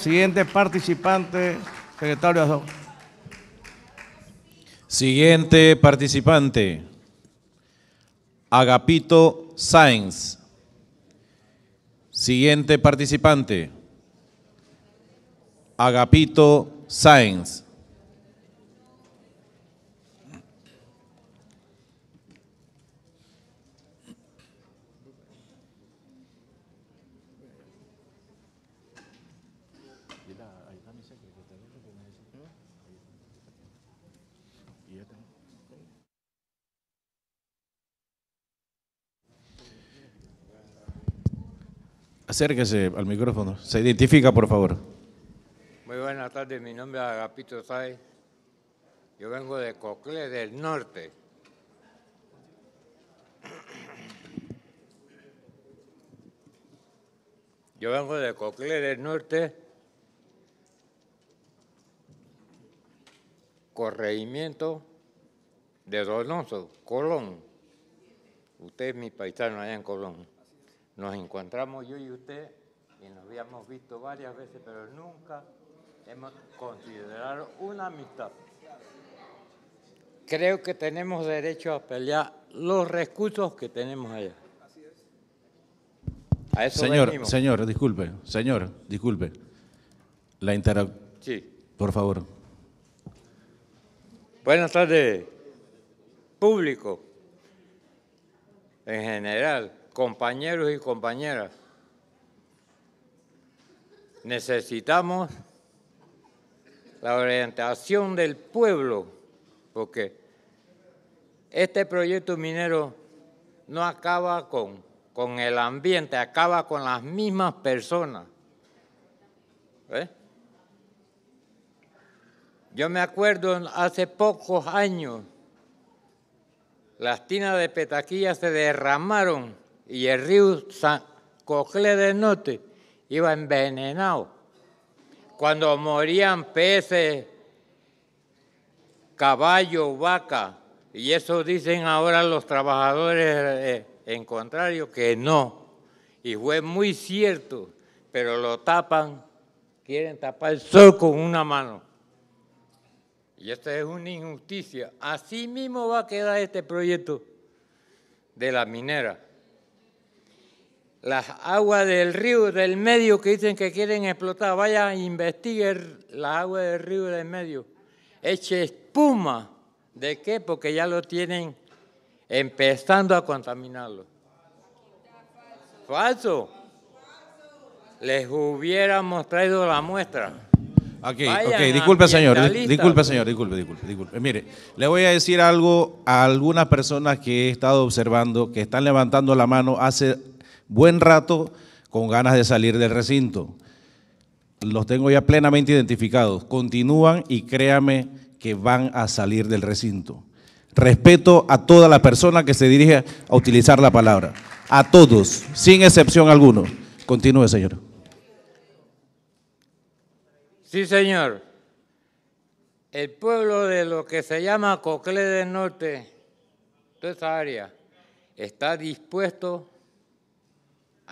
Siguiente participante, secretario Azó. Siguiente participante, Agapito Sáenz. Siguiente participante, Agapito Sáenz. Acérquese al micrófono. Se identifica, por favor. Muy buenas tardes. Mi nombre es Agapito Sáez. Yo vengo de Coclé, del norte. Yo vengo de Coclé, del norte. Corregimiento de Donoso, Colón. Usted es mi paisano allá en Colón. Nos encontramos yo y usted y nos habíamos visto varias veces, pero nunca hemos considerado una amistad. Creo que tenemos derecho a pelear los recursos que tenemos allá. señor, señor, disculpe, señor, disculpe. La interrupción. Sí. Por favor. Buenas tardes, público en general compañeros y compañeras, necesitamos la orientación del pueblo, porque este proyecto minero no acaba con, con el ambiente, acaba con las mismas personas. ¿Eh? Yo me acuerdo hace pocos años, las tinas de petaquilla se derramaron y el río San Cocle del Norte iba envenenado. Cuando morían peces, caballo, vaca, y eso dicen ahora los trabajadores eh, en contrario que no. Y fue muy cierto, pero lo tapan, quieren tapar el sol con una mano. Y esta es una injusticia. Así mismo va a quedar este proyecto de la minera las aguas del río del medio que dicen que quieren explotar, vaya, a investigar las aguas del río del medio, eche espuma. ¿De qué? Porque ya lo tienen empezando a contaminarlo. Falso. Les hubiéramos traído la muestra. Aquí, ok, disculpe señor, disculpe señor, disculpe, disculpe, disculpe. Mire, le voy a decir algo a algunas personas que he estado observando, que están levantando la mano hace buen rato con ganas de salir del recinto. Los tengo ya plenamente identificados. Continúan y créame que van a salir del recinto. Respeto a toda la persona que se dirige a utilizar la palabra. A todos, sin excepción alguno. Continúe, señor. Sí, señor. El pueblo de lo que se llama Cocle del Norte, toda esa área, está dispuesto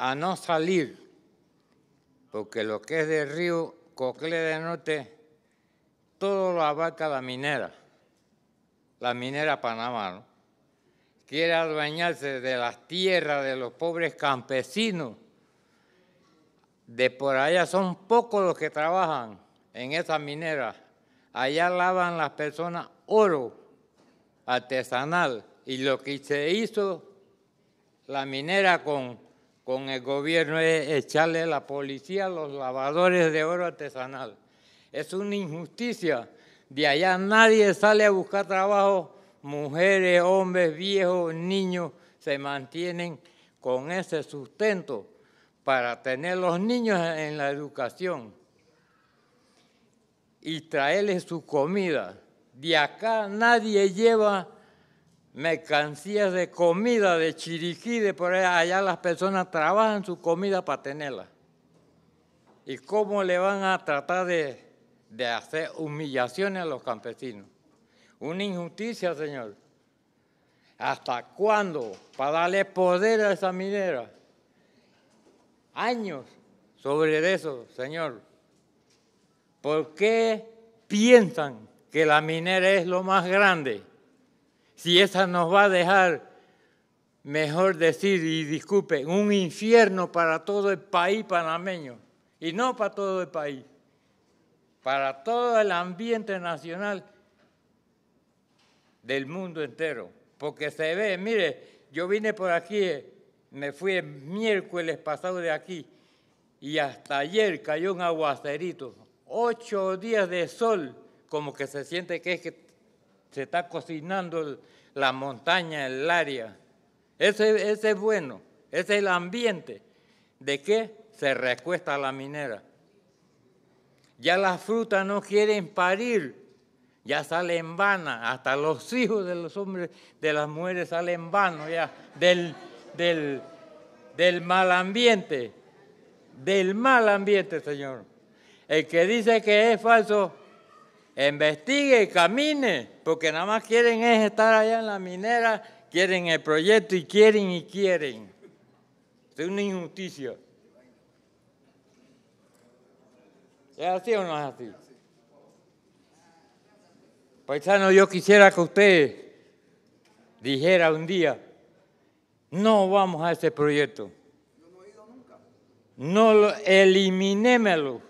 a no salir, porque lo que es del río Cocle de Norte, todo lo abarca la minera, la minera Panamá, quiere adueñarse de las tierras de los pobres campesinos. De por allá son pocos los que trabajan en esa minera. Allá lavan las personas oro artesanal. Y lo que se hizo la minera con con el gobierno es echarle la policía los lavadores de oro artesanal. Es una injusticia. De allá nadie sale a buscar trabajo. Mujeres, hombres, viejos, niños se mantienen con ese sustento para tener los niños en la educación y traerles su comida. De acá nadie lleva mercancías de comida de Chiriquí, de por allá, allá las personas trabajan su comida para tenerla. ¿Y cómo le van a tratar de, de hacer humillaciones a los campesinos? Una injusticia, señor. ¿Hasta cuándo? Para darle poder a esa minera. Años sobre eso, señor. ¿Por qué piensan que la minera es lo más grande? Si esa nos va a dejar, mejor decir, y disculpen, un infierno para todo el país panameño, y no para todo el país, para todo el ambiente nacional del mundo entero. Porque se ve, mire, yo vine por aquí, eh, me fui el miércoles pasado de aquí, y hasta ayer cayó un aguacerito, ocho días de sol, como que se siente que es que se está cocinando la montaña, el área. Ese, es bueno, ese es el ambiente. ¿De que Se recuesta la minera. Ya las frutas no quieren parir, ya salen vanas, hasta los hijos de los hombres, de las mujeres salen vanos ya, del, del mal ambiente, del mal ambiente, Señor. El que dice que es falso, investigue, y camine, porque nada más quieren es estar allá en la minera, quieren el proyecto y quieren y quieren. Es una injusticia. ¿Es así o no es así? Paisano, yo quisiera que usted dijera un día, no vamos a ese proyecto. No lo eliminémelo.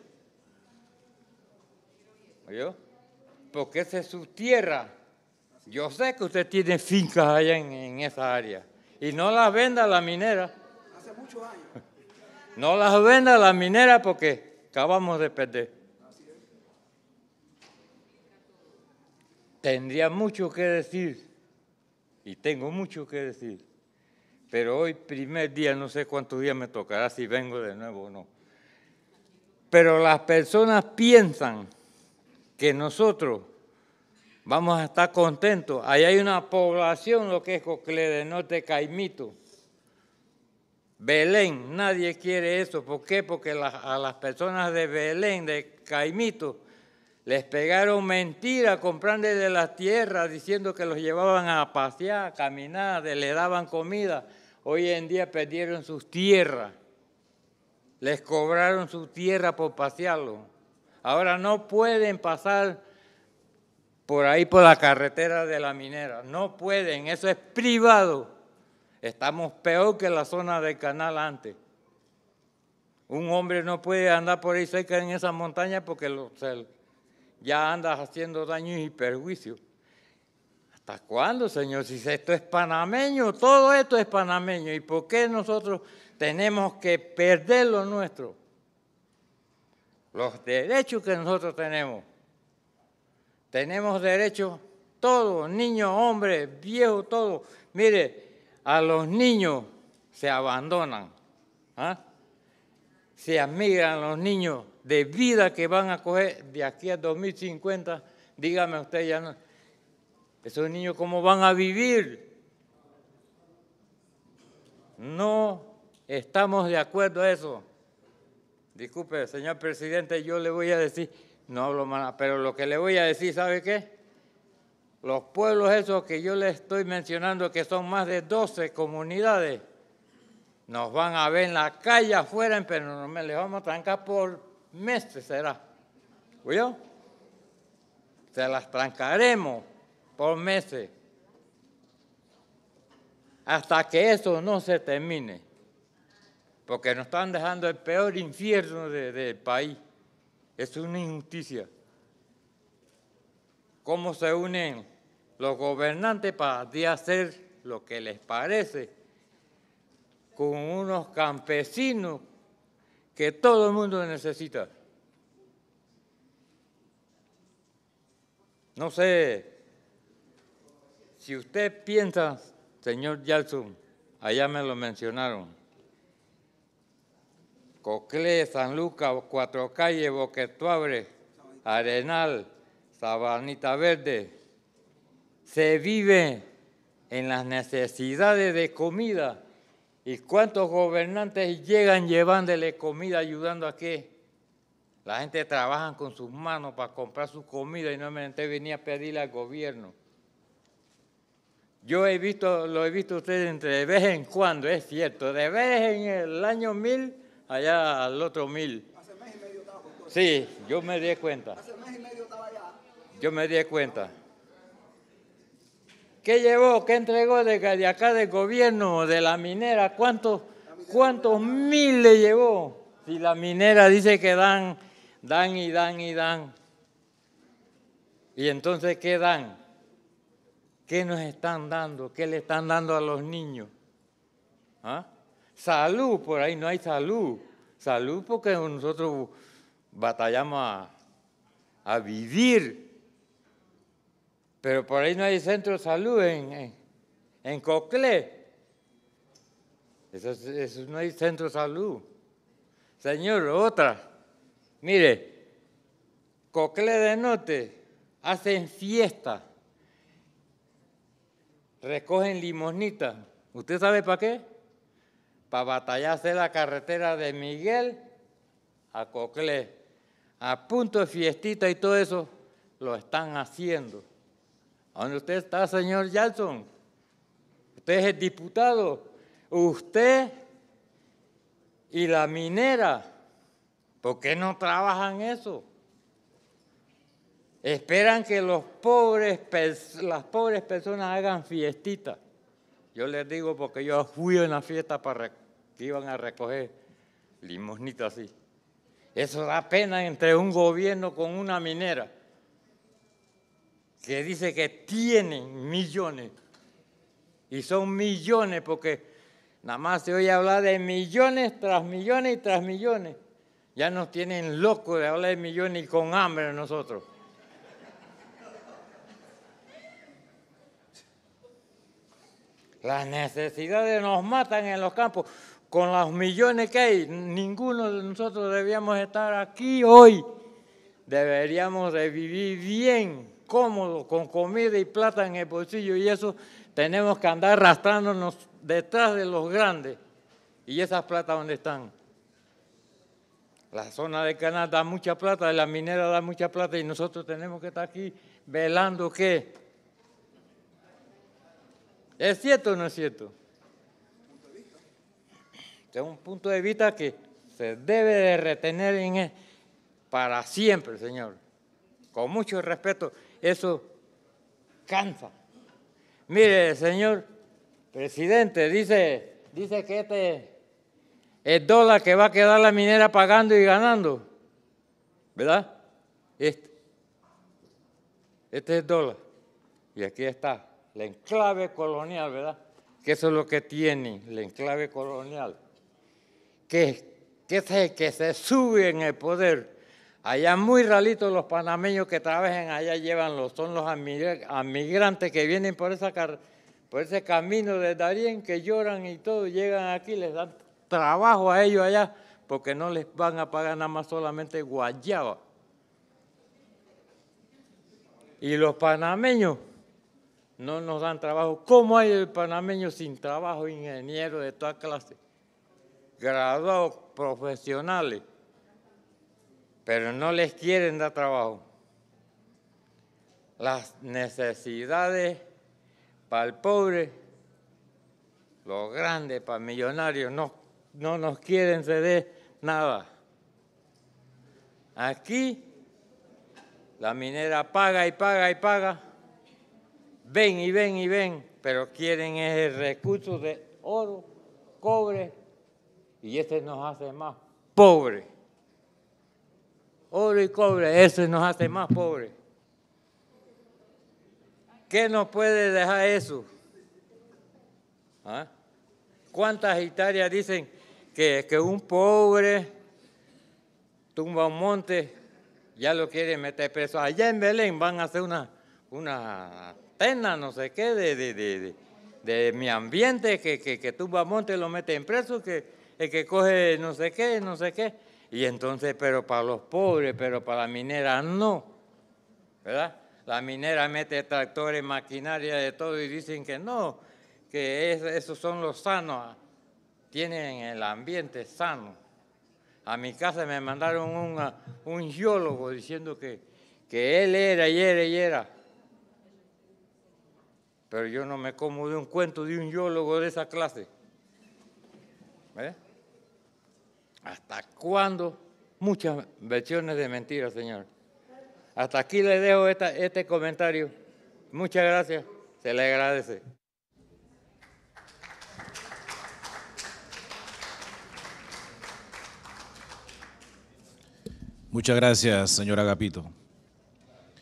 ¿Oye? porque esa es su tierra. Yo sé que usted tiene fincas allá en, esa área y no las venda la minera. Hace muchos años. No las venda la minera porque acabamos de perder. Tendría mucho que decir y tengo mucho que decir, pero hoy primer día, no sé cuántos días me tocará si vengo de nuevo o no. Pero las personas piensan que nosotros vamos a estar contentos. Ahí hay una población, lo que es Cocle de Norte, Caimito, Belén, nadie quiere eso. ¿Por qué? Porque a las personas de Belén, de Caimito, les pegaron mentiras comprando de las tierras, diciendo que los llevaban a pasear, a caminar, le daban comida. Hoy en día perdieron sus tierras. Les cobraron su tierra por pasearlo. Ahora no pueden pasar por ahí por la carretera de la minera. No pueden, eso es privado. Estamos peor que la zona del canal antes. Un hombre no puede andar por ahí cerca en esa montaña porque ya andas haciendo daño y perjuicio. ¿Hasta cuándo, Señor? Si esto es panameño, todo esto es panameño. ¿Y por qué nosotros tenemos que perder lo nuestro? los derechos que nosotros tenemos. Tenemos derechos todos, niños, hombres, viejos, todos. Mire, a los niños se abandonan, ¿ah? se amigan los niños de vida que van a coger de aquí a 2050. Dígame usted ya, esos niños cómo van a vivir. No estamos de acuerdo a eso. Disculpe, señor presidente, yo le voy a decir, no hablo mal, pero lo que le voy a decir, ¿sabe qué? Los pueblos esos que yo le estoy mencionando, que son más de 12 comunidades, nos van a ver en la calle afuera, pero no me les vamos a trancar por meses, será. ¿Oye? Se las trancaremos por meses hasta que eso no se termine porque nos están dejando el peor infierno del país. Es una injusticia. ¿Cómo se unen los gobernantes para hacer lo que les parece con unos campesinos que todo el mundo necesita? No sé si usted piensa, señor Jackson, allá me lo mencionaron Cocle, San Lucas, Cuatro Calles, Boquetuabre, Arenal, Sabanita Verde. Se vive en las necesidades de comida. ¿Y cuántos gobernantes llegan llevándole comida, ayudando a qué? La gente trabaja con sus manos para comprar su comida y no me venía a pedirle al gobierno. Yo he visto, lo he visto ustedes entre de vez en cuando, es cierto, de vez en el año mil allá al otro mil. Sí, yo me di cuenta. Yo me di cuenta. ¿Qué llevó? ¿Qué entregó de, acá del gobierno, de la minera? ¿Cuántos, cuántos mil le llevó? Si la minera dice que dan, dan y dan y dan. ¿Y entonces qué dan? ¿Qué nos están dando? ¿Qué le están dando a los niños? ¿Ah? Salud, por ahí no hay salud. Salud porque nosotros batallamos a, vivir. Pero por ahí no hay centro de salud en, en, Coclé. Eso, no hay centro de salud. Señor, otra. Mire, Cocle de noche hacen fiesta, recogen limosnitas. ¿Usted sabe para qué? para batallarse la carretera de Miguel a Coclé. A punto de fiestita y todo eso lo están haciendo. ¿A dónde usted está, señor Jackson? Usted es diputado. Usted y la minera. ¿Por qué no trabajan eso? Esperan que los pobres, las pobres personas hagan fiestita. Yo les digo porque yo fui a una fiesta para iban a recoger limosnita así. Eso da pena entre un gobierno con una minera que dice que tienen millones. Y son millones porque nada más se oye hablar de millones tras millones y tras millones. Ya nos tienen locos de hablar de millones y con hambre nosotros. Las necesidades nos matan en los campos con los millones que hay, ninguno de nosotros debíamos estar aquí hoy. Deberíamos de vivir bien, cómodo, con comida y plata en el bolsillo y eso tenemos que andar arrastrándonos detrás de los grandes. ¿Y esas plata dónde están? La zona de canal da mucha plata, la minera da mucha plata y nosotros tenemos que estar aquí velando qué. ¿Es cierto o no es cierto? es un punto de vista que se debe de retener en para siempre, Señor. Con mucho respeto, eso cansa. Mire, señor presidente, dice, dice que este es dólar que va a quedar la minera pagando y ganando, ¿verdad? Este. Este es dólar. Y aquí está, la enclave colonial, ¿verdad? Que eso es lo que tiene, la enclave colonial que, se, que se sube en el poder. Allá muy ralitos los panameños que trabajan allá llevan los, son los migrantes que vienen por, esa, por ese camino de Darien, que lloran y todo, llegan aquí, les dan trabajo a ellos allá, porque no les van a pagar nada más solamente guayaba. Y los panameños no nos dan trabajo. ¿Cómo hay el panameño sin trabajo, ingeniero de toda clase? graduados profesionales, pero no les quieren dar trabajo. Las necesidades para el pobre, los grandes para millonarios, no, no nos quieren ceder nada. Aquí la minera paga y paga y paga, ven y ven y ven, pero quieren el recurso de oro, cobre, y este nos hace más pobres. Oro y cobre, eso nos hace más pobres. ¿Qué nos puede dejar eso? ¿Ah? ¿Cuántas hectáreas dicen que, que un pobre tumba un monte, ya lo quiere meter preso? Allá en Belén van a hacer una, una pena, no sé qué, de, mi ambiente, que, que, que tumba monte lo meten preso, que, el que coge no sé qué, no sé qué. Y entonces, pero para los pobres, pero para la minera no. ¿Verdad? La minera mete tractores, maquinaria, de todo y dicen que no, que esos son los sanos, tienen el ambiente sano. A mi casa me mandaron un geólogo diciendo que, que él era y era y era. Pero yo no me como de un cuento de un geólogo de esa clase. ¿Eh? ¿Hasta cuándo? Muchas versiones de mentiras, señor. Hasta aquí le dejo este comentario. Muchas gracias. Se le agradece. Muchas gracias, señor Agapito.